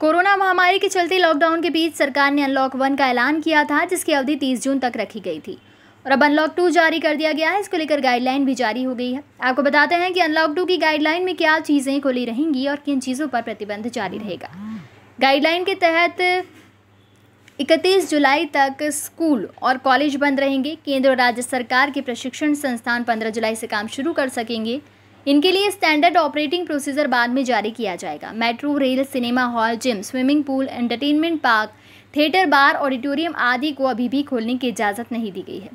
corona महामारी के चलते लॉकडाउन के बीच सरकार ने अनलॉक वन का ऐलान किया था जिसकी अवधि 30 जून तक रखी गई थी और अब अनलॉक टू जारी कर दिया गया है इसको लेकर गाइडलाइन भी जारी हो गई है आपको बताते हैं कि अनलॉक टू की गाइडलाइन में क्या चीज़ें खुली रहेंगी और किन चीज़ों पर प्रतिबंध जारी रहेगा गाइडलाइन के तहत इकतीस जुलाई तक स्कूल और कॉलेज बंद रहेंगे केंद्र और राज्य सरकार के प्रशिक्षण संस्थान पंद्रह जुलाई से काम शुरू कर सकेंगे इनके लिए स्टैंडर्ड ऑपरेटिंग प्रोसीजर बाद में जारी किया जाएगा metro rail cinema hall gym swimming pool entertainment park theatre bar auditorium आदि को अभी भी खोलने की इजाज़त नहीं दी गई है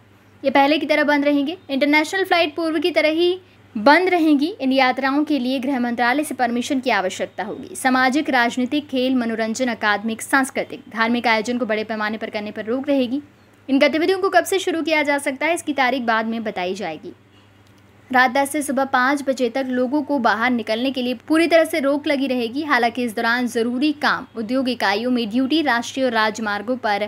ये पहले की तरह बंद रहेंगे इंटरनेशनल फ्लाइट पूर्व की तरह ही बंद रहेंगी इन यात्राओं के लिए गृह मंत्रालय से परमिशन की आवश्यकता होगी सामाजिक राजनीतिक खेल मनोरंजन अकादमिक सांस्कृतिक धार्मिक आयोजन को बड़े पैमाने पर करने पर रोक रहेगी इन गतिविधियों को कब से शुरू किया जा सकता है इसकी तारीख बाद में बताई जाएगी रात दस से सुबह पाँच बजे तक लोगों को बाहर निकलने के लिए पूरी तरह से रोक लगी रहेगी हालांकि इस दौरान जरूरी काम उद्योग इकाइयों में ड्यूटी राष्ट्रीय राजमार्गों पर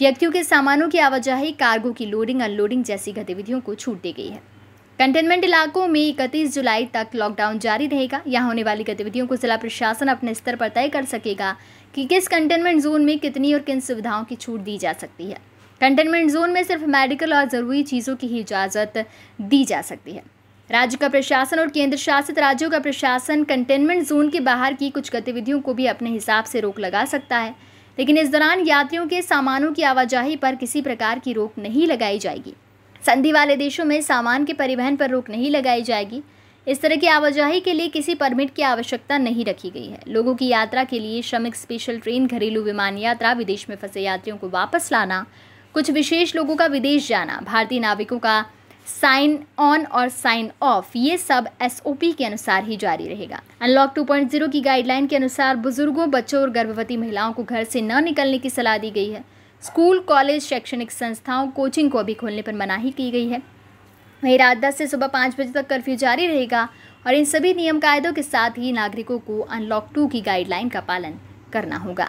व्यक्तियों के सामानों की आवाजाही कार्गो की लोडिंग अनलोडिंग जैसी गतिविधियों को छूट दी गई है कंटेनमेंट इलाकों में इकतीस जुलाई तक लॉकडाउन जारी रहेगा यहाँ होने वाली गतिविधियों को जिला प्रशासन अपने स्तर पर तय कर सकेगा कि किस कंटेनमेंट जोन में कितनी और किन सुविधाओं की छूट दी जा सकती है कंटेनमेंट जोन में सिर्फ मेडिकल और ज़रूरी चीज़ों की ही इजाज़त दी जा सकती है राज्य का प्रशासन और केंद्र शासित राज्यों का प्रशासन कंटेनमेंट जोन के बाहर की कुछ गतिविधियों को भी अपने हिसाब से रोक लगा सकता है लेकिन इस दौरान यात्रियों के सामानों की आवाजाही पर किसी प्रकार की रोक नहीं लगाई जाएगी संधि वाले देशों में सामान के परिवहन पर रोक नहीं लगाई जाएगी इस तरह की आवाजाही के लिए किसी परमिट की आवश्यकता नहीं रखी गई है लोगों की यात्रा के लिए श्रमिक स्पेशल ट्रेन घरेलू विमान यात्रा विदेश में फंसे यात्रियों को वापस लाना कुछ विशेष लोगों का विदेश जाना भारतीय नाविकों का साइन ऑन और साइन ऑफ ये सब एस के अनुसार ही जारी रहेगा अनलॉक 2.0 की गाइडलाइन के अनुसार बुजुर्गों बच्चों और गर्भवती महिलाओं को घर से न निकलने की सलाह दी गई है स्कूल कॉलेज शैक्षणिक संस्थाओं कोचिंग को अभी खोलने पर मनाही की गई है वहीं रात दस से सुबह पाँच बजे तक कर्फ्यू जारी रहेगा और इन सभी नियम कायदों के साथ ही नागरिकों को अनलॉक टू की गाइडलाइन का पालन करना होगा